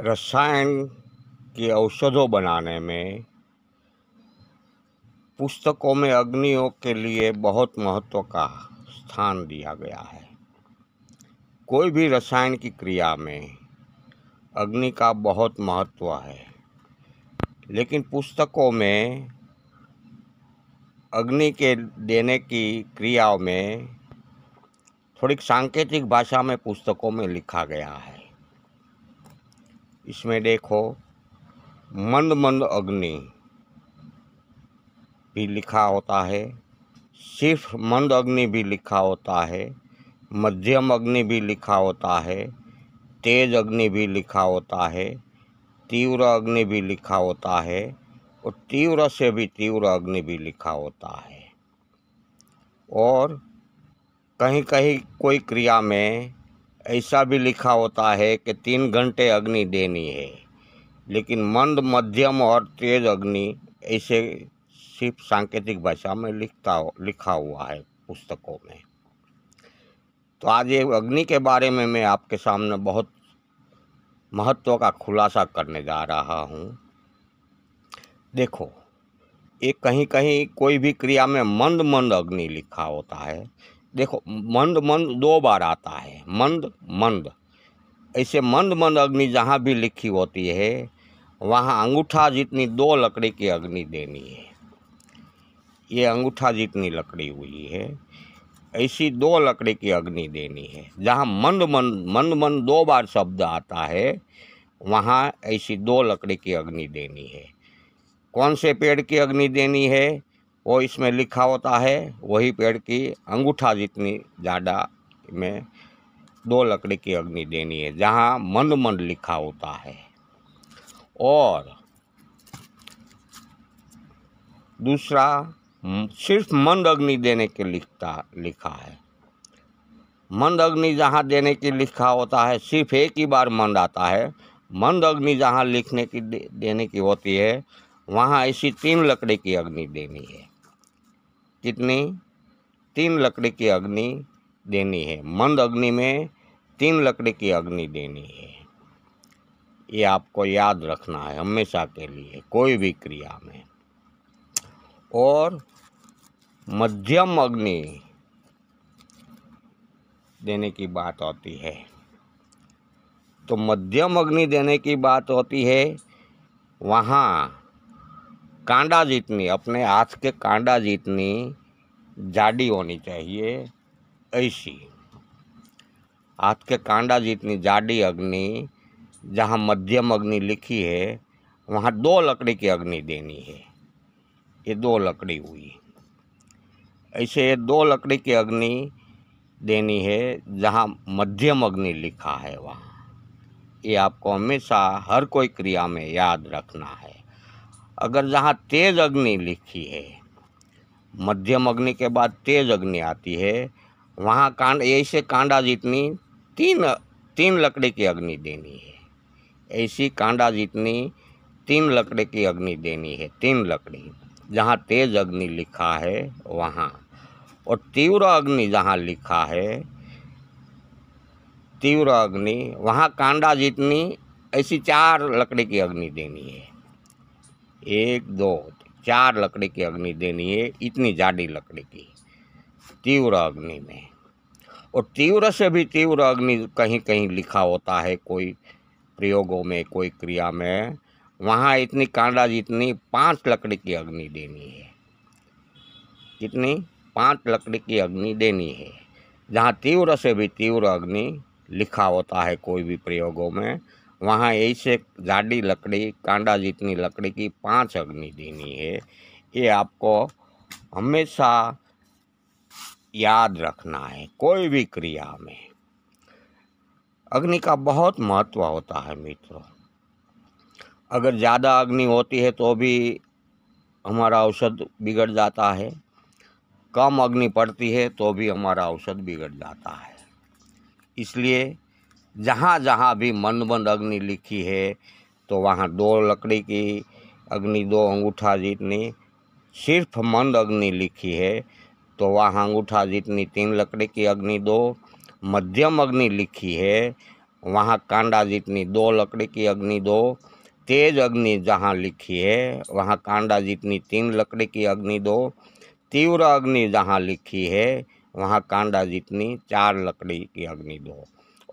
रसायन की औषधों बनाने में पुस्तकों में अग्नियों के लिए बहुत महत्व का स्थान दिया गया है कोई भी रसायन की क्रिया में अग्नि का बहुत महत्व है लेकिन पुस्तकों में अग्नि के देने की क्रियाओं में थोड़ी सांकेतिक भाषा में पुस्तकों में लिखा गया है इसमें देखो मंद मंद अग्नि भी लिखा होता है सिर्फ मंद अग्नि भी लिखा होता है मध्यम अग्नि भी लिखा होता है तेज अग्नि भी लिखा होता है तीव्र अग्नि भी लिखा होता है और तीव्र से भी तीव्र अग्नि भी लिखा होता है और कहीं कहीं कोई क्रिया में ऐसा भी लिखा होता है कि तीन घंटे अग्नि देनी है लेकिन मंद मध्यम और तेज अग्नि ऐसे सिर्फ सांकेतिक भाषा में लिखता लिखा हुआ है पुस्तकों में तो आज ये अग्नि के बारे में मैं आपके सामने बहुत महत्व का खुलासा करने जा रहा हूँ देखो ये कहीं कहीं कोई भी क्रिया में मंद मंद अग्नि लिखा होता है देखो मंद मंद दो बार आता है मंद मंद ऐसे मंद मंद अग्नि जहाँ भी लिखी होती है वहाँ अंगूठा जितनी दो लकड़ी की अग्नि देनी है ये अंगूठा जितनी लकड़ी हुई है ऐसी दो लकड़ी की अग्नि देनी है जहाँ मंद मंद मंद मंद दो बार शब्द आता है वहाँ ऐसी दो लकड़ी की अग्नि देनी है कौन से पेड़ की अग्नि देनी है वो इसमें लिखा होता है वही पेड़ की अंगूठा जितनी ज़्यादा में दो लकड़ी की अग्नि देनी है जहाँ मंद मंद लिखा होता है और दूसरा सिर्फ मंद अग्नि देने के लिखता लिखा है मंद अग्नि जहाँ देने के लिखा होता है सिर्फ एक ही बार मंद आता है मंद अग्नि जहाँ लिखने की देने की होती है वहाँ ऐसी तीन लकड़ी की अग्नि देनी है कितनी तीन लकड़ी की अग्नि देनी है मंद अग्नि में तीन लकड़ी की अग्नि देनी है ये आपको याद रखना है हमेशा के लिए कोई भी क्रिया में और मध्यम अग्नि देने की बात होती है तो मध्यम अग्नि देने की बात होती है वहाँ कांडा जितनी अपने हाथ के कांडा जितनी जाडी होनी चाहिए ऐसी हाथ के कांडा जितनी जाडी अग्नि जहाँ मध्यम अग्नि लिखी है वहाँ दो लकड़ी की अग्नि देनी है ये दो लकड़ी हुई ऐसे ये दो लकड़ी की अग्नि देनी है जहाँ मध्यम अग्नि लिखा है वहाँ ये आपको हमेशा हर कोई क्रिया में याद रखना है अगर जहाँ तेज अग्नि लिखी है मध्यम अग्नि के बाद तेज अग्नि आती है वहाँ कांड ऐसे कांडा जितनी तीन तीन लकड़ी की अग्नि देनी है ऐसी कांडा जितनी तीन लकड़ी की अग्नि देनी है तीन लकड़ी जहाँ तेज अग्नि लिखा है वहाँ और तीव्र अग्नि जहाँ लिखा है तीव्र अग्नि वहाँ कांडा जितनी ऐसी चार लकड़ी की अग्नि देनी है एक दो चार लकड़ी की अग्नि देनी है इतनी जाडी लकड़ी की तीव्र अग्नि में और तीव्र से भी तीव्र अग्नि कहीं कहीं लिखा होता है कोई प्रयोगों में कोई क्रिया में वहाँ इतनी कांडा जितनी पांच लकड़ी की अग्नि देनी है कितनी पांच लकड़ी की अग्नि देनी है जहाँ तीव्र से भी तीव्र अग्नि लिखा होता है कोई भी प्रयोगों में वहाँ ऐसे जाडी लकड़ी कांडा जितनी लकड़ी की पांच अग्नि देनी है ये आपको हमेशा याद रखना है कोई भी क्रिया में अग्नि का बहुत महत्व होता है मित्रों अगर ज़्यादा अग्नि होती है तो भी हमारा औषध बिगड़ जाता है कम अग्नि पड़ती है तो भी हमारा औषध बिगड़ जाता है इसलिए जहाँ जहाँ भी मनबंद अग्नि लिखी है तो वहाँ दो लकड़ी की अग्नि दो अंगूठा जितनी सिर्फ मंद अग्नि लिखी है तो वहाँ अंगूठा जितनी तीन लकड़ी की अग्नि दो मध्यम अग्नि लिखी है वहाँ कांडा जितनी दो लकड़ी की अग्नि दो तेज अग्नि जहाँ लिखी है वहाँ कांडा जितनी तीन लकड़ी की अग्नि दो तीव्र अग्नि जहाँ लिखी है वहाँ कांडा जितनी चार लकड़ी की अग्नि दो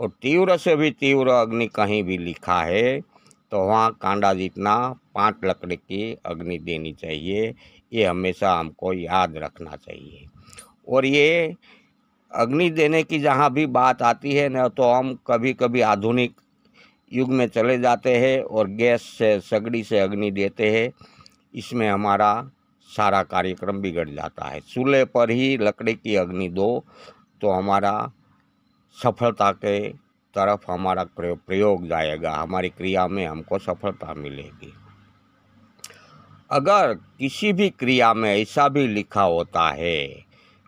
और तीव्र से भी तीव्र अग्नि कहीं भी लिखा है तो वहाँ कांडा जितना पाँच लकड़ी की अग्नि देनी चाहिए ये हमेशा हमको याद रखना चाहिए और ये अग्नि देने की जहाँ भी बात आती है ना तो हम कभी कभी आधुनिक युग में चले जाते हैं और गैस से सगड़ी से अग्नि देते हैं इसमें हमारा सारा कार्यक्रम बिगड़ जाता है चूल्हे पर ही लकड़ी की अग्नि दो तो हमारा सफलता के तरफ हमारा प्रयोग जाएगा हमारी क्रिया में हमको सफलता मिलेगी अगर किसी भी क्रिया में ऐसा भी लिखा होता है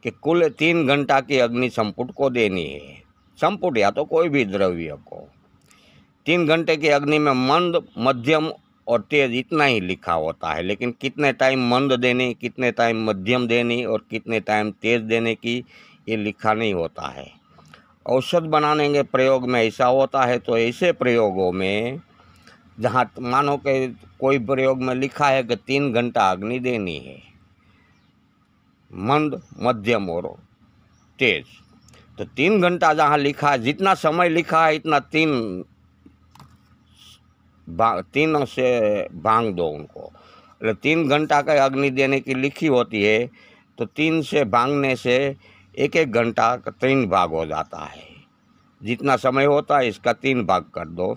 कि कुल तीन घंटा की अग्नि संपुट को देनी है संपुट या तो कोई भी द्रव्य को तीन घंटे की अग्नि में मंद मध्यम और तेज इतना ही लिखा होता है लेकिन कितने टाइम मंद देने कितने टाइम मध्यम देने और कितने टाइम तेज देने की ये लिखा नहीं होता है औषध बनाने के प्रयोग में ऐसा होता है तो ऐसे प्रयोगों में जहाँ मानो के कोई प्रयोग में लिखा है कि तीन घंटा अग्नि देनी है मंद मध्यम और तेज तो तीन घंटा जहाँ लिखा है जितना समय लिखा है इतना तीन तीनों से भांग दो उनको तीन घंटा का अग्नि देने की लिखी होती है तो तीन से भांगने से एक एक घंटा का तीन भाग हो जाता है जितना समय होता है इसका तीन भाग कर दो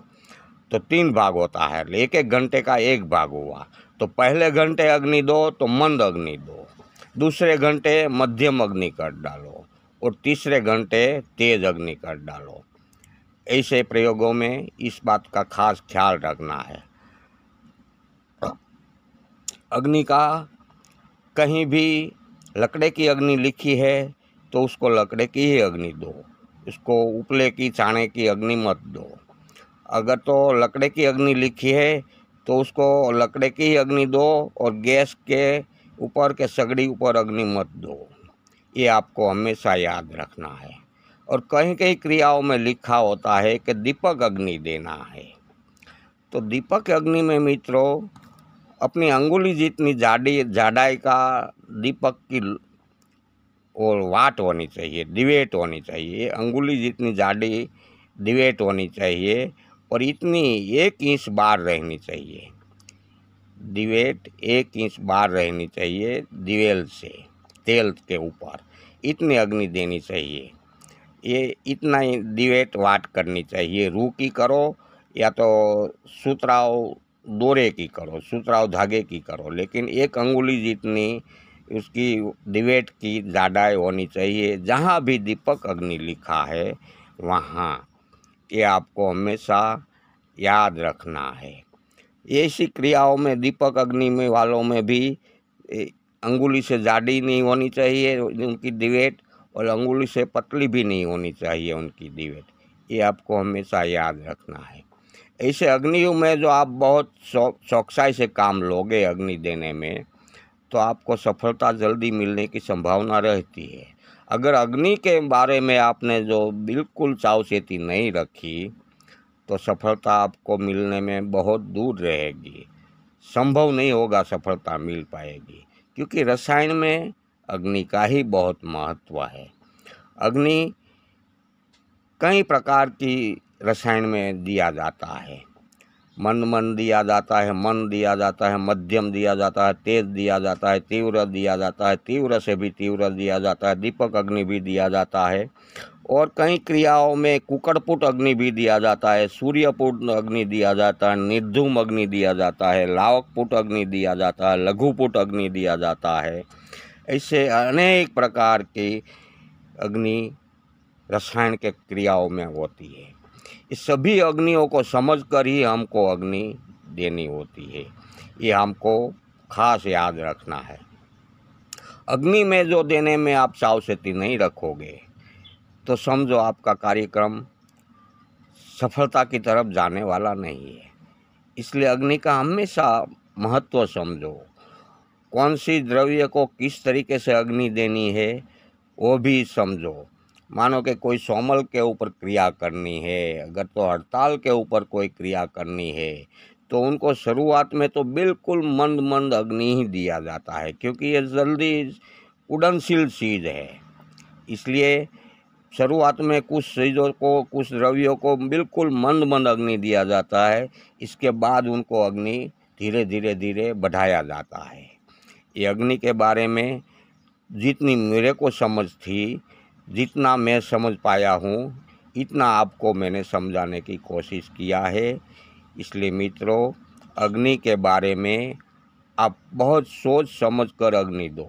तो तीन भाग होता है एक एक घंटे का एक भाग हुआ तो पहले घंटे अग्नि दो तो मंद अग्नि दो दूसरे घंटे मध्यम अग्नि कर डालो और तीसरे घंटे तेज अग्नि कर डालो ऐसे प्रयोगों में इस बात का खास ख्याल रखना है अग्नि का कहीं भी लकड़े की अग्नि लिखी है तो उसको लकड़े की ही अग्नि दो इसको उपले की चाणे की अग्नि मत दो अगर तो लकड़े की अग्नि लिखी है तो उसको लकड़े की ही अग्नि दो और गैस के ऊपर के सगड़ी ऊपर अग्नि मत दो ये आपको हमेशा याद रखना है और कहीं कहीं क्रियाओं में लिखा होता है कि दीपक अग्नि देना है तो दीपक अग्नि में मित्रों अपनी अंगुली जितनी जाडी जाडाई का दीपक की और वाट होनी चाहिए डिवेट होनी चाहिए अंगुली जितनी जाडी डिवेट होनी चाहिए और इतनी एक इंच बार रहनी चाहिए डिवेट एक इंच बार रहनी चाहिए दिवेल से तेल के ऊपर इतनी अग्नि देनी चाहिए ये इतना ही डिवेट वाट करनी चाहिए रू की करो या तो सुतराव दोरे की करो सूत्राव धागे की करो लेकिन एक अंगुली जितनी उसकी डिबेट की ज़्यादा होनी चाहिए जहाँ भी दीपक अग्नि लिखा है वहाँ ये आपको हमेशा याद रखना है ऐसी क्रियाओं में दीपक अग्नि में वालों में भी अंगुली से जाडी नहीं होनी चाहिए उनकी डिबेट और अंगुली से पतली भी नहीं होनी चाहिए उनकी डिबेट ये आपको हमेशा याद रखना है ऐसे अग्नियों में जो आप बहुत शौक शौकसाई से काम लोगे अग्नि देने में तो आपको सफलता जल्दी मिलने की संभावना रहती है अगर अग्नि के बारे में आपने जो बिल्कुल चावचेती नहीं रखी तो सफलता आपको मिलने में बहुत दूर रहेगी संभव नहीं होगा सफलता मिल पाएगी क्योंकि रसायन में अग्नि का ही बहुत महत्व है अग्नि कई प्रकार की रसायन में दिया जाता है मन मन दिया जाता है मन दिया जाता है मध्यम दिया जाता है तेज दिया जाता है तीव्र दिया जाता है तीव्र से भी तीव्र दिया जाता है दीपक अग्नि भी दिया जाता है और कई क्रियाओं में कुकड़पुट अग्नि भी दिया जाता है सूर्यपुट अग्नि दिया जाता है निर्धुम अग्नि दिया जाता है लावकपुट अग्नि दिया जाता है लघुपुट अग्नि दिया जाता है ऐसे अनेक प्रकार की अग्नि रसायन के क्रियाओं में होती है इस सभी अग्नियों को समझ कर ही हमको अग्नि देनी होती है ये हमको खास याद रखना है अग्नि में जो देने में आप सावचेती नहीं रखोगे तो समझो आपका कार्यक्रम सफलता की तरफ जाने वाला नहीं है इसलिए अग्नि का हमेशा महत्व समझो कौन सी द्रव्य को किस तरीके से अग्नि देनी है वो भी समझो मानो कि कोई सोमल के ऊपर क्रिया करनी है अगर तो हड़ताल के ऊपर कोई क्रिया करनी है तो उनको शुरुआत में तो बिल्कुल मंद मंद अग्नि ही दिया जाता है क्योंकि ये जल्दी उड़नशील चीज़ है इसलिए शुरुआत में कुछ चीज़ों को कुछ द्रव्यों को बिल्कुल मंद मंद अग्नि दिया जाता है इसके बाद उनको अग्नि धीरे धीरे धीरे बढ़ाया जाता है ये अग्नि के बारे में जितनी मेरे को समझ थी जितना मैं समझ पाया हूँ इतना आपको मैंने समझाने की कोशिश किया है इसलिए मित्रों अग्नि के बारे में आप बहुत सोच समझ कर अग्नि दो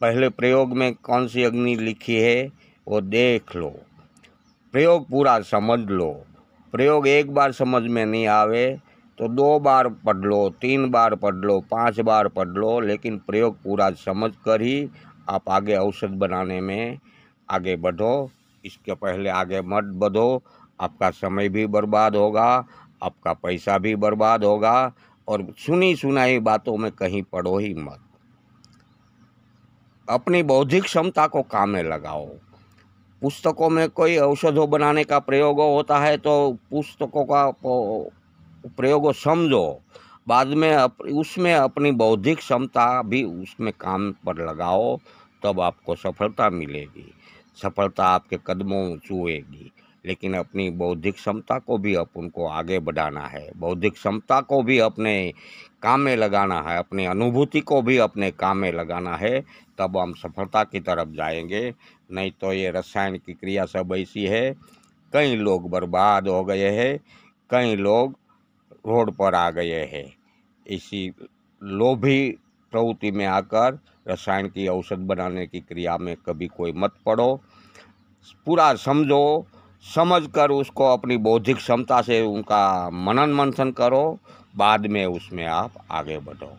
पहले प्रयोग में कौन सी अग्नि लिखी है वो देख लो प्रयोग पूरा समझ लो प्रयोग एक बार समझ में नहीं आवे तो दो बार पढ़ लो तीन बार पढ़ लो पांच बार पढ़ लो लेकिन प्रयोग पूरा समझ कर ही आप आगे औषध बनाने में आगे बढ़ो इसके पहले आगे मत बढ़ो आपका समय भी बर्बाद होगा आपका पैसा भी बर्बाद होगा और सुनी सुनाई बातों में कहीं पढ़ो ही मत अपनी बौद्धिक क्षमता को काम में लगाओ पुस्तकों में कोई औषधों बनाने का प्रयोग होता है तो पुस्तकों का प्रयोग समझो बाद में अप, उसमें अपनी बौद्धिक क्षमता भी उसमें काम पर लगाओ तब आपको सफलता मिलेगी सफलता आपके कदमों छुएगी लेकिन अपनी बौद्धिक क्षमता को भी अपन को आगे बढ़ाना है बौद्धिक क्षमता को भी अपने काम में लगाना है अपनी अनुभूति को भी अपने काम में लगाना है तब हम सफलता की तरफ जाएंगे नहीं तो ये रसायन की क्रिया सब ऐसी है कई लोग बर्बाद हो गए हैं कई लोग रोड पर आ गए हैं इसी लोभी प्रवृत्ति में आकर रसायन की औषध बनाने की क्रिया में कभी कोई मत पड़ो पूरा समझो समझकर उसको अपनी बौद्धिक क्षमता से उनका मनन मंथन करो बाद में उसमें आप आगे बढ़ो